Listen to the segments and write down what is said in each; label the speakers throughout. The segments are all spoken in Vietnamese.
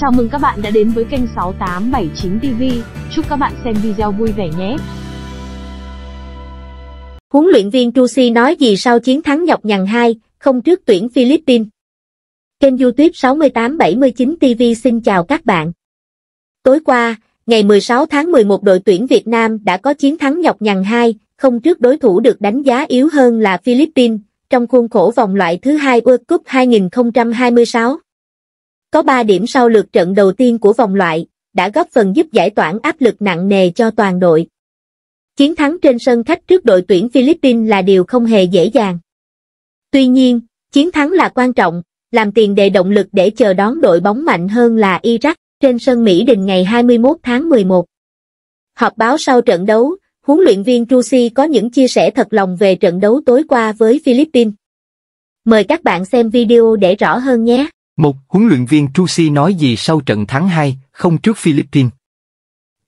Speaker 1: Chào mừng các bạn đã đến với kênh 6879 TV,
Speaker 2: chúc các bạn xem video vui vẻ nhé.
Speaker 1: Huấn luyện viên Trusi nói gì sau chiến thắng nhọc nhằn 2, không trước tuyển Philippines. Kênh YouTube 6879 TV xin chào các bạn. Tối qua, ngày 16 tháng 11 đội tuyển Việt Nam đã có chiến thắng nhọc nhằn 2, không trước đối thủ được đánh giá yếu hơn là Philippines, trong khuôn khổ vòng loại thứ hai World Cup 2026. Có 3 điểm sau lượt trận đầu tiên của vòng loại, đã góp phần giúp giải tỏa áp lực nặng nề cho toàn đội. Chiến thắng trên sân khách trước đội tuyển Philippines là điều không hề dễ dàng. Tuy nhiên, chiến thắng là quan trọng, làm tiền đề động lực để chờ đón đội bóng mạnh hơn là Iraq trên sân Mỹ Đình ngày 21 tháng 11. Họp báo sau trận đấu, huấn luyện viên Trusi có những chia sẻ thật lòng về trận đấu tối qua với Philippines. Mời các bạn xem video để rõ hơn nhé.
Speaker 2: Một huấn luyện viên Trusi nói gì sau trận thắng 2, không trước Philippines.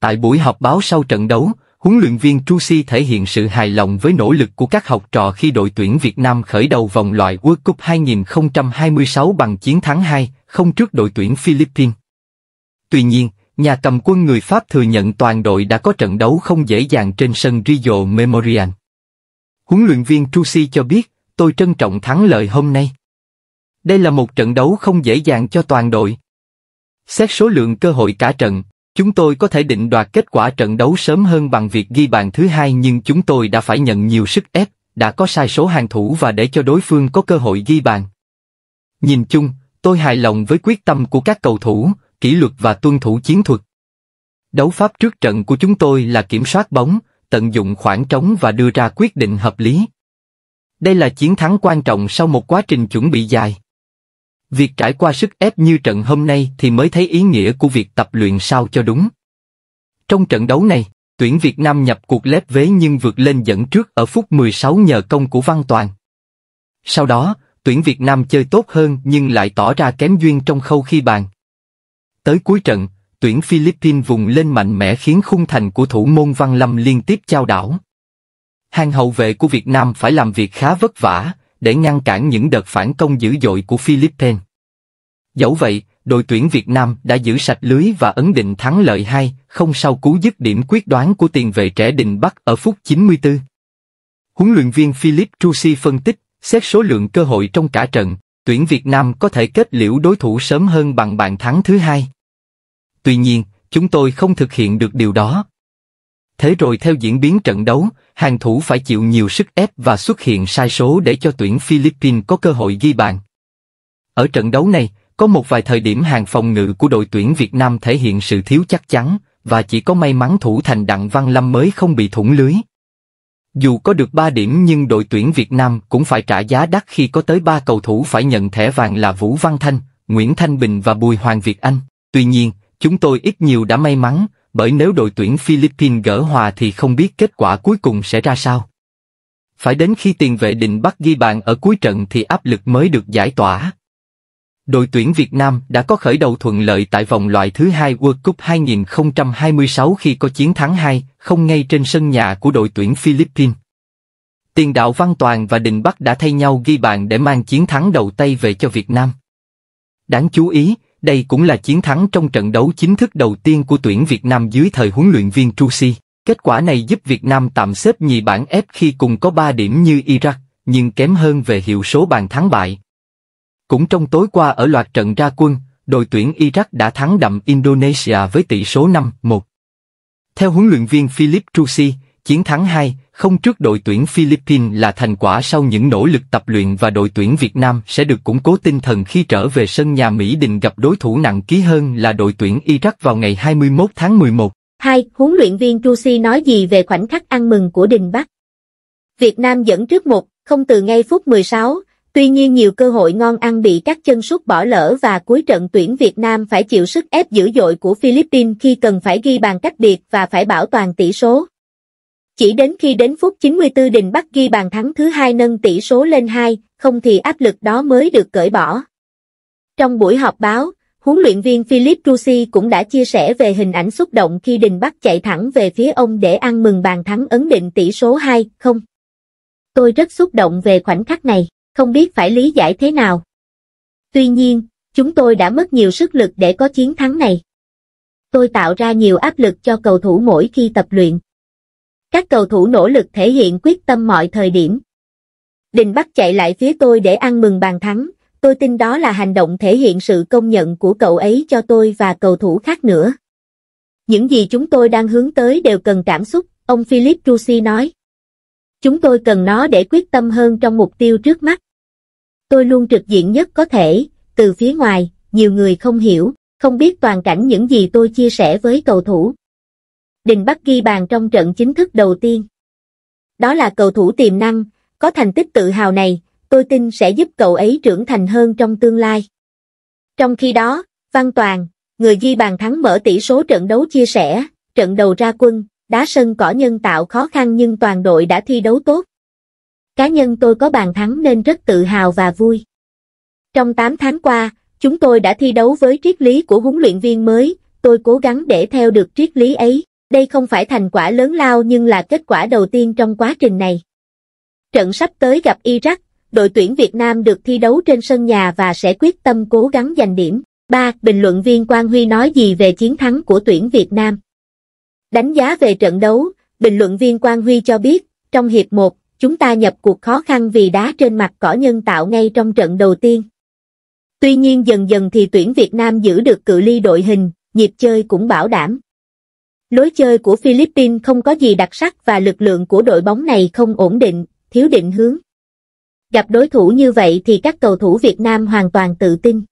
Speaker 2: Tại buổi họp báo sau trận đấu, huấn luyện viên Trusi thể hiện sự hài lòng với nỗ lực của các học trò khi đội tuyển Việt Nam khởi đầu vòng loại World Cup 2026 bằng chiến thắng 2, không trước đội tuyển Philippines. Tuy nhiên, nhà cầm quân người Pháp thừa nhận toàn đội đã có trận đấu không dễ dàng trên sân Rio Memorial. Huấn luyện viên Trusi cho biết, tôi trân trọng thắng lợi hôm nay. Đây là một trận đấu không dễ dàng cho toàn đội. Xét số lượng cơ hội cả trận, chúng tôi có thể định đoạt kết quả trận đấu sớm hơn bằng việc ghi bàn thứ hai nhưng chúng tôi đã phải nhận nhiều sức ép, đã có sai số hàng thủ và để cho đối phương có cơ hội ghi bàn. Nhìn chung, tôi hài lòng với quyết tâm của các cầu thủ, kỷ luật và tuân thủ chiến thuật. Đấu pháp trước trận của chúng tôi là kiểm soát bóng, tận dụng khoảng trống và đưa ra quyết định hợp lý. Đây là chiến thắng quan trọng sau một quá trình chuẩn bị dài. Việc trải qua sức ép như trận hôm nay thì mới thấy ý nghĩa của việc tập luyện sao cho đúng. Trong trận đấu này, tuyển Việt Nam nhập cuộc lép vế nhưng vượt lên dẫn trước ở phút 16 nhờ công của Văn Toàn. Sau đó, tuyển Việt Nam chơi tốt hơn nhưng lại tỏ ra kém duyên trong khâu khi bàn. Tới cuối trận, tuyển Philippines vùng lên mạnh mẽ khiến khung thành của thủ môn Văn Lâm liên tiếp trao đảo. Hàng hậu vệ của Việt Nam phải làm việc khá vất vả, để ngăn cản những đợt phản công dữ dội của Philippines. Dẫu vậy, đội tuyển Việt Nam đã giữ sạch lưới và ấn định thắng lợi 2, không sau cú dứt điểm quyết đoán của tiền vệ trẻ Đình Bắc ở phút 94. Huấn luyện viên Philip Trusi phân tích, xét số lượng cơ hội trong cả trận, tuyển Việt Nam có thể kết liễu đối thủ sớm hơn bằng bàn thắng thứ hai. Tuy nhiên, chúng tôi không thực hiện được điều đó. Thế rồi theo diễn biến trận đấu, hàng thủ phải chịu nhiều sức ép và xuất hiện sai số để cho tuyển Philippines có cơ hội ghi bàn. Ở trận đấu này, có một vài thời điểm hàng phòng ngự của đội tuyển Việt Nam thể hiện sự thiếu chắc chắn, và chỉ có may mắn thủ thành Đặng Văn Lâm mới không bị thủng lưới. Dù có được 3 điểm nhưng đội tuyển Việt Nam cũng phải trả giá đắt khi có tới 3 cầu thủ phải nhận thẻ vàng là Vũ Văn Thanh, Nguyễn Thanh Bình và Bùi Hoàng Việt Anh. Tuy nhiên, chúng tôi ít nhiều đã may mắn, bởi nếu đội tuyển Philippines gỡ hòa thì không biết kết quả cuối cùng sẽ ra sao. Phải đến khi tiền vệ định bắt ghi bàn ở cuối trận thì áp lực mới được giải tỏa. Đội tuyển Việt Nam đã có khởi đầu thuận lợi tại vòng loại thứ hai World Cup 2026 khi có chiến thắng 2, không ngay trên sân nhà của đội tuyển Philippines. Tiền đạo Văn Toàn và Đình Bắc đã thay nhau ghi bàn để mang chiến thắng đầu tay về cho Việt Nam. Đáng chú ý, đây cũng là chiến thắng trong trận đấu chính thức đầu tiên của tuyển Việt Nam dưới thời huấn luyện viên Trusi. Kết quả này giúp Việt Nam tạm xếp nhì bảng F khi cùng có 3 điểm như Iraq, nhưng kém hơn về hiệu số bàn thắng bại. Cũng trong tối qua ở loạt trận ra quân, đội tuyển Iraq đã thắng đậm Indonesia với tỷ số 5-1. Theo huấn luyện viên Philip Trusi, chiến thắng 2, không trước đội tuyển Philippines là thành quả sau những nỗ lực tập luyện và đội tuyển Việt Nam sẽ được củng cố tinh thần khi trở về sân nhà Mỹ Đình gặp đối thủ nặng ký hơn là đội tuyển Iraq vào ngày 21 tháng 11. 2.
Speaker 1: Huấn luyện viên chu si nói gì về khoảnh khắc ăn mừng của Đình Bắc? Việt Nam dẫn trước một, không từ ngay phút 16, tuy nhiên nhiều cơ hội ngon ăn bị các chân sút bỏ lỡ và cuối trận tuyển Việt Nam phải chịu sức ép dữ dội của Philippines khi cần phải ghi bàn cách biệt và phải bảo toàn tỷ số. Chỉ đến khi đến phút 94 Đình Bắc ghi bàn thắng thứ hai nâng tỷ số lên 2, không thì áp lực đó mới được cởi bỏ. Trong buổi họp báo, huấn luyện viên Philip Rossi cũng đã chia sẻ về hình ảnh xúc động khi Đình Bắc chạy thẳng về phía ông để ăn mừng bàn thắng ấn định tỷ số 2 không. Tôi rất xúc động về khoảnh khắc này, không biết phải lý giải thế nào. Tuy nhiên, chúng tôi đã mất nhiều sức lực để có chiến thắng này. Tôi tạo ra nhiều áp lực cho cầu thủ mỗi khi tập luyện. Các cầu thủ nỗ lực thể hiện quyết tâm mọi thời điểm. Đình Bắc chạy lại phía tôi để ăn mừng bàn thắng, tôi tin đó là hành động thể hiện sự công nhận của cậu ấy cho tôi và cầu thủ khác nữa. Những gì chúng tôi đang hướng tới đều cần cảm xúc, ông Philip Rossi nói. Chúng tôi cần nó để quyết tâm hơn trong mục tiêu trước mắt. Tôi luôn trực diện nhất có thể, từ phía ngoài, nhiều người không hiểu, không biết toàn cảnh những gì tôi chia sẻ với cầu thủ, Đình Bắc ghi bàn trong trận chính thức đầu tiên. Đó là cầu thủ tiềm năng, có thành tích tự hào này, tôi tin sẽ giúp cậu ấy trưởng thành hơn trong tương lai. Trong khi đó, Văn Toàn, người ghi bàn thắng mở tỷ số trận đấu chia sẻ, trận đầu ra quân, đá sân cỏ nhân tạo khó khăn nhưng toàn đội đã thi đấu tốt. Cá nhân tôi có bàn thắng nên rất tự hào và vui. Trong 8 tháng qua, chúng tôi đã thi đấu với triết lý của huấn luyện viên mới, tôi cố gắng để theo được triết lý ấy. Đây không phải thành quả lớn lao nhưng là kết quả đầu tiên trong quá trình này. Trận sắp tới gặp Iraq, đội tuyển Việt Nam được thi đấu trên sân nhà và sẽ quyết tâm cố gắng giành điểm. 3. Bình luận viên Quang Huy nói gì về chiến thắng của tuyển Việt Nam? Đánh giá về trận đấu, bình luận viên Quang Huy cho biết, trong hiệp 1, chúng ta nhập cuộc khó khăn vì đá trên mặt cỏ nhân tạo ngay trong trận đầu tiên. Tuy nhiên dần dần thì tuyển Việt Nam giữ được cự ly đội hình, nhịp chơi cũng bảo đảm. Lối chơi của Philippines không có gì đặc sắc và lực lượng của đội bóng này không ổn định, thiếu định hướng. Gặp đối thủ như vậy thì các cầu thủ Việt Nam hoàn toàn tự tin.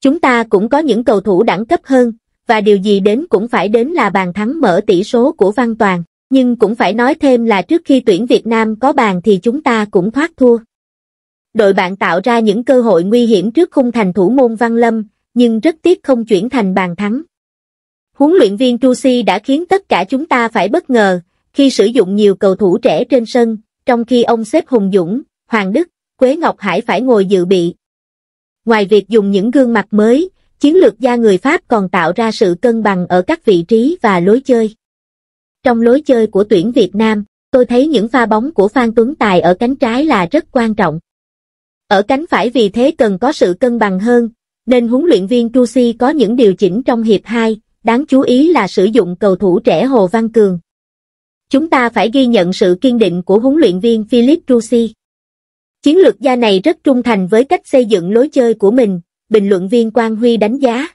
Speaker 1: Chúng ta cũng có những cầu thủ đẳng cấp hơn, và điều gì đến cũng phải đến là bàn thắng mở tỷ số của Văn Toàn. Nhưng cũng phải nói thêm là trước khi tuyển Việt Nam có bàn thì chúng ta cũng thoát thua. Đội bạn tạo ra những cơ hội nguy hiểm trước khung thành thủ môn Văn Lâm, nhưng rất tiếc không chuyển thành bàn thắng. Huấn luyện viên Trusi đã khiến tất cả chúng ta phải bất ngờ khi sử dụng nhiều cầu thủ trẻ trên sân, trong khi ông xếp Hùng Dũng, Hoàng Đức, Quế Ngọc Hải phải ngồi dự bị. Ngoài việc dùng những gương mặt mới, chiến lược gia người Pháp còn tạo ra sự cân bằng ở các vị trí và lối chơi. Trong lối chơi của tuyển Việt Nam, tôi thấy những pha bóng của Phan Tuấn Tài ở cánh trái là rất quan trọng. Ở cánh phải vì thế cần có sự cân bằng hơn, nên huấn luyện viên Trusi có những điều chỉnh trong hiệp 2, đáng chú ý là sử dụng cầu thủ trẻ Hồ Văn Cường. Chúng ta phải ghi nhận sự kiên định của huấn luyện viên Philip Rossi. Chiến lược gia này rất trung thành với cách xây dựng lối chơi của mình, bình luận viên Quang Huy đánh giá.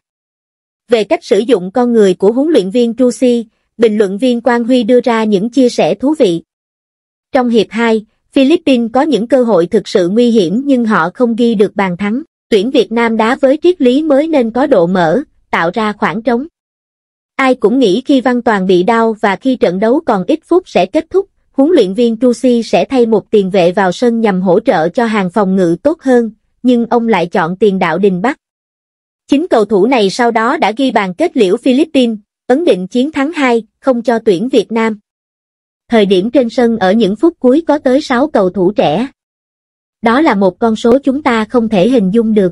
Speaker 1: Về cách sử dụng con người của huấn luyện viên Rossi, bình luận viên Quang Huy đưa ra những chia sẻ thú vị. Trong hiệp 2, Philippines có những cơ hội thực sự nguy hiểm nhưng họ không ghi được bàn thắng. Tuyển Việt Nam đá với triết lý mới nên có độ mở, tạo ra khoảng trống. Ai cũng nghĩ khi Văn Toàn bị đau và khi trận đấu còn ít phút sẽ kết thúc, huấn luyện viên Trusi sẽ thay một tiền vệ vào sân nhằm hỗ trợ cho hàng phòng ngự tốt hơn, nhưng ông lại chọn tiền đạo Đình Bắc. Chính cầu thủ này sau đó đã ghi bàn kết liễu Philippines, ấn định chiến thắng 2, không cho tuyển Việt Nam. Thời điểm trên sân ở những phút cuối có tới 6 cầu thủ trẻ. Đó là một con số chúng ta không thể hình dung được.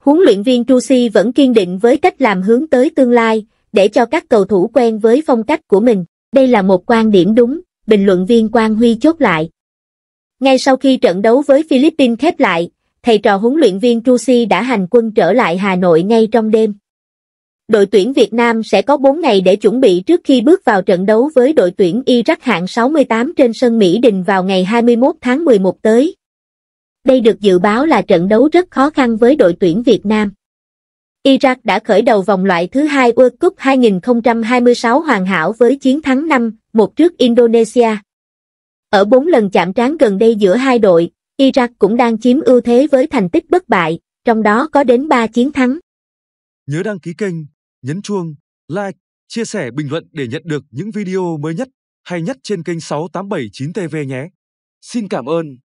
Speaker 1: Huấn luyện viên Trusi vẫn kiên định với cách làm hướng tới tương lai, để cho các cầu thủ quen với phong cách của mình. Đây là một quan điểm đúng, bình luận viên Quang Huy chốt lại. Ngay sau khi trận đấu với Philippines khép lại, thầy trò huấn luyện viên Trusi đã hành quân trở lại Hà Nội ngay trong đêm. Đội tuyển Việt Nam sẽ có 4 ngày để chuẩn bị trước khi bước vào trận đấu với đội tuyển Iraq hạng 68 trên sân Mỹ Đình vào ngày 21 tháng 11 tới. Đây được dự báo là trận đấu rất khó khăn với đội tuyển Việt Nam. Iraq đã khởi đầu vòng loại thứ hai World Cup 2026 hoàn hảo với chiến thắng 5-1 trước Indonesia. Ở bốn lần chạm trán gần đây giữa hai đội, Iraq cũng đang chiếm ưu thế với thành tích bất bại, trong đó có đến 3
Speaker 2: chiến thắng. Nhớ đăng ký kênh, nhấn chuông, like, chia sẻ bình luận để nhận được những video mới nhất hay nhất trên kênh 6879TV nhé. Xin cảm ơn.